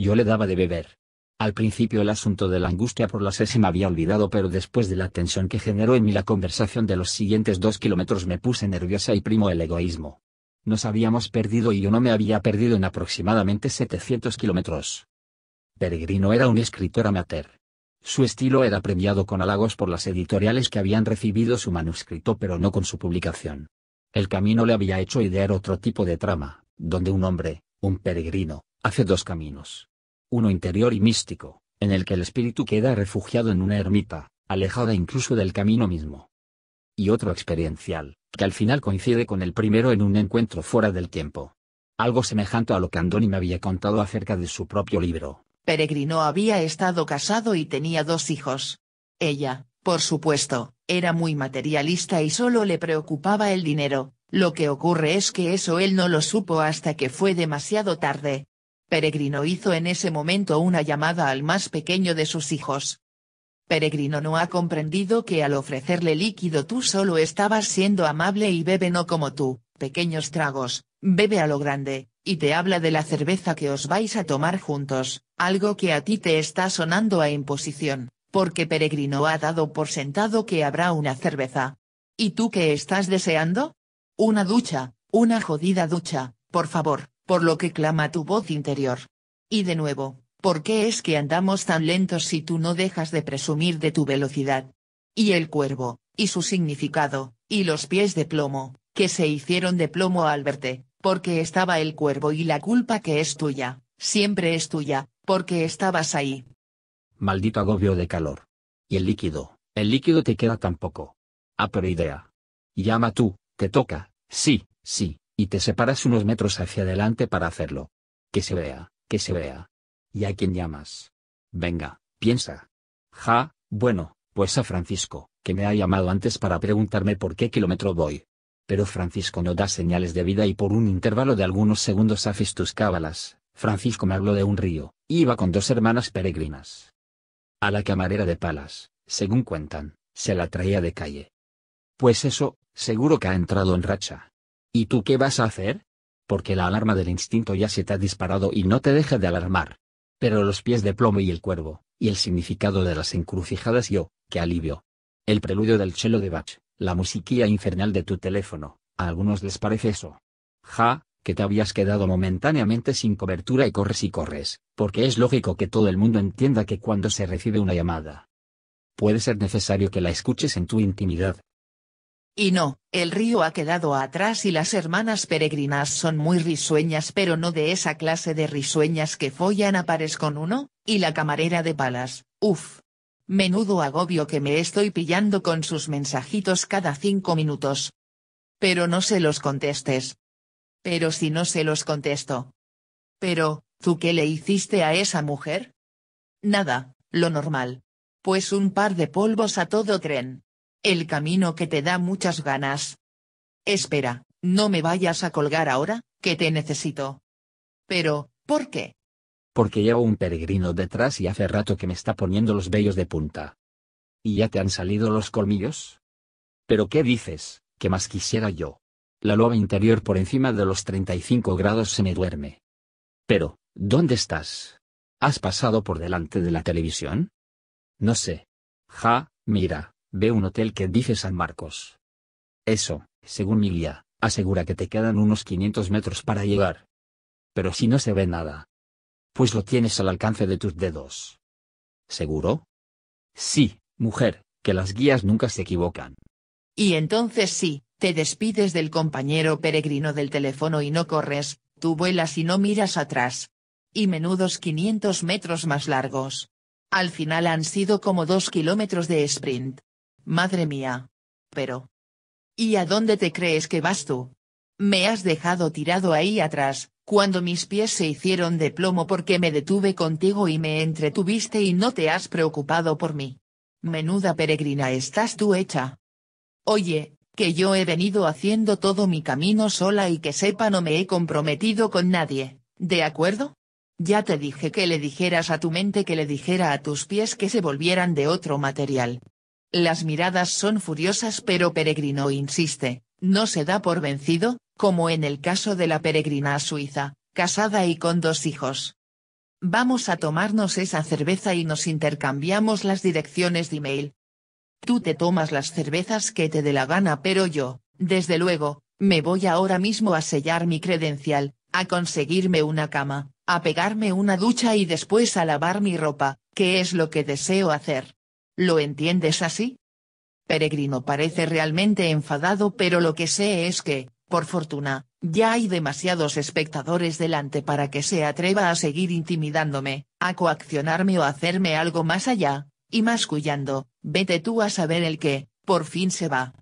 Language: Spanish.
Yo le daba de beber. Al principio el asunto de la angustia por la sed me había olvidado pero después de la tensión que generó en mí la conversación de los siguientes dos kilómetros me puse nerviosa y primo el egoísmo. Nos habíamos perdido y yo no me había perdido en aproximadamente 700 kilómetros. Peregrino era un escritor amateur. Su estilo era premiado con halagos por las editoriales que habían recibido su manuscrito pero no con su publicación. El camino le había hecho idear otro tipo de trama, donde un hombre, un peregrino, hace dos caminos uno interior y místico, en el que el espíritu queda refugiado en una ermita, alejada incluso del camino mismo. Y otro experiencial, que al final coincide con el primero en un encuentro fuera del tiempo. Algo semejante a lo que Andoni me había contado acerca de su propio libro. Peregrino había estado casado y tenía dos hijos. Ella, por supuesto, era muy materialista y solo le preocupaba el dinero, lo que ocurre es que eso él no lo supo hasta que fue demasiado tarde, Peregrino hizo en ese momento una llamada al más pequeño de sus hijos. Peregrino no ha comprendido que al ofrecerle líquido tú solo estabas siendo amable y bebe no como tú, pequeños tragos, bebe a lo grande, y te habla de la cerveza que os vais a tomar juntos, algo que a ti te está sonando a imposición, porque Peregrino ha dado por sentado que habrá una cerveza. ¿Y tú qué estás deseando? Una ducha, una jodida ducha, por favor por lo que clama tu voz interior. Y de nuevo, ¿por qué es que andamos tan lentos si tú no dejas de presumir de tu velocidad? Y el cuervo, y su significado, y los pies de plomo, que se hicieron de plomo al verte, porque estaba el cuervo y la culpa que es tuya, siempre es tuya, porque estabas ahí. Maldito agobio de calor. Y el líquido, el líquido te queda tampoco. Ah, pero idea. Llama tú, te toca, sí, sí, y te separas unos metros hacia adelante para hacerlo. Que se vea, que se vea. ¿Y a quién llamas? Venga, piensa. Ja, bueno, pues a Francisco, que me ha llamado antes para preguntarme por qué kilómetro voy. Pero Francisco no da señales de vida y por un intervalo de algunos segundos haces tus cábalas. Francisco me habló de un río, iba con dos hermanas peregrinas. A la camarera de palas, según cuentan, se la traía de calle. Pues eso, seguro que ha entrado en racha. ¿Y tú qué vas a hacer? Porque la alarma del instinto ya se te ha disparado y no te deja de alarmar. Pero los pies de plomo y el cuervo, y el significado de las encrucijadas yo, oh, qué alivio. El preludio del chelo de Bach, la musiquilla infernal de tu teléfono, a algunos les parece eso. Ja, que te habías quedado momentáneamente sin cobertura y corres y corres, porque es lógico que todo el mundo entienda que cuando se recibe una llamada, puede ser necesario que la escuches en tu intimidad, y no, el río ha quedado atrás y las hermanas peregrinas son muy risueñas pero no de esa clase de risueñas que follan a pares con uno, y la camarera de palas, uff. Menudo agobio que me estoy pillando con sus mensajitos cada cinco minutos. Pero no se los contestes. Pero si no se los contesto. Pero, ¿tú qué le hiciste a esa mujer? Nada, lo normal. Pues un par de polvos a todo tren el camino que te da muchas ganas. Espera, no me vayas a colgar ahora, que te necesito. Pero, ¿por qué? Porque llevo un peregrino detrás y hace rato que me está poniendo los vellos de punta. ¿Y ya te han salido los colmillos? Pero ¿qué dices, que más quisiera yo? La loba interior por encima de los 35 grados se me duerme. Pero, ¿dónde estás? ¿Has pasado por delante de la televisión? No sé. Ja, mira, Ve un hotel que dice San Marcos. Eso, según mi guía, asegura que te quedan unos 500 metros para llegar. Pero si no se ve nada. Pues lo tienes al alcance de tus dedos. ¿Seguro? Sí, mujer, que las guías nunca se equivocan. Y entonces sí, te despides del compañero peregrino del teléfono y no corres, tú vuelas y no miras atrás. Y menudos 500 metros más largos. Al final han sido como dos kilómetros de sprint. Madre mía. Pero. ¿Y a dónde te crees que vas tú? Me has dejado tirado ahí atrás, cuando mis pies se hicieron de plomo porque me detuve contigo y me entretuviste y no te has preocupado por mí. Menuda peregrina estás tú hecha. Oye, que yo he venido haciendo todo mi camino sola y que sepa no me he comprometido con nadie, ¿de acuerdo? Ya te dije que le dijeras a tu mente que le dijera a tus pies que se volvieran de otro material, las miradas son furiosas pero Peregrino insiste, no se da por vencido, como en el caso de la peregrina suiza, casada y con dos hijos. Vamos a tomarnos esa cerveza y nos intercambiamos las direcciones de email. Tú te tomas las cervezas que te dé la gana pero yo, desde luego, me voy ahora mismo a sellar mi credencial, a conseguirme una cama, a pegarme una ducha y después a lavar mi ropa, que es lo que deseo hacer. ¿Lo entiendes así? Peregrino parece realmente enfadado pero lo que sé es que, por fortuna, ya hay demasiados espectadores delante para que se atreva a seguir intimidándome, a coaccionarme o a hacerme algo más allá, y mascullando, vete tú a saber el que, por fin se va.